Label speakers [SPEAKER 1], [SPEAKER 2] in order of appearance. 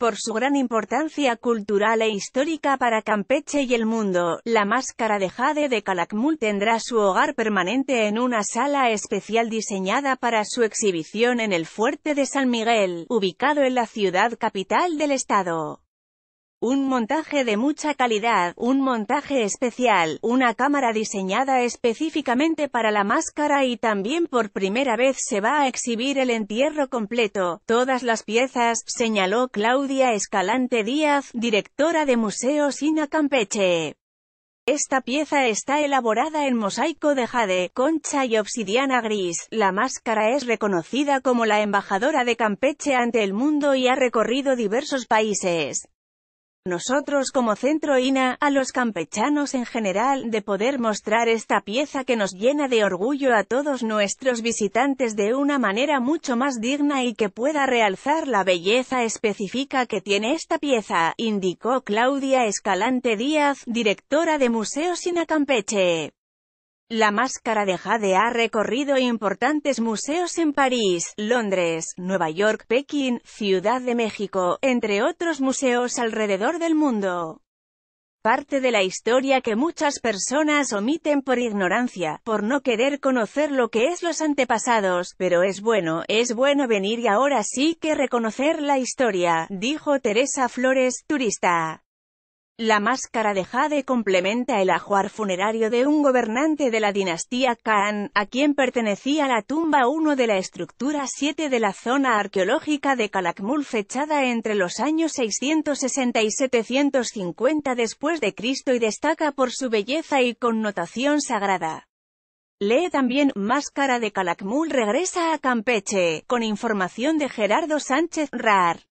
[SPEAKER 1] Por su gran importancia cultural e histórica para Campeche y el mundo, la máscara de jade de Calakmul tendrá su hogar permanente en una sala especial diseñada para su exhibición en el Fuerte de San Miguel, ubicado en la ciudad capital del estado. Un montaje de mucha calidad, un montaje especial, una cámara diseñada específicamente para la máscara y también por primera vez se va a exhibir el entierro completo, todas las piezas, señaló Claudia Escalante Díaz, directora de Museo Sina Campeche. Esta pieza está elaborada en mosaico de jade, concha y obsidiana gris. La máscara es reconocida como la embajadora de Campeche ante el mundo y ha recorrido diversos países. Nosotros como Centro INA, a los campechanos en general, de poder mostrar esta pieza que nos llena de orgullo a todos nuestros visitantes de una manera mucho más digna y que pueda realzar la belleza específica que tiene esta pieza, indicó Claudia Escalante Díaz, directora de Museos INA Campeche. La máscara de Jade ha recorrido importantes museos en París, Londres, Nueva York, Pekín, Ciudad de México, entre otros museos alrededor del mundo. Parte de la historia que muchas personas omiten por ignorancia, por no querer conocer lo que es los antepasados, pero es bueno, es bueno venir y ahora sí que reconocer la historia, dijo Teresa Flores, turista. La máscara de jade complementa el ajuar funerario de un gobernante de la dinastía Khan, a quien pertenecía la tumba 1 de la estructura 7 de la zona arqueológica de Calakmul fechada entre los años 660 y 750 después de Cristo y destaca por su belleza y connotación sagrada. Lee también, Máscara de Calakmul regresa a Campeche, con información de Gerardo Sánchez Rar.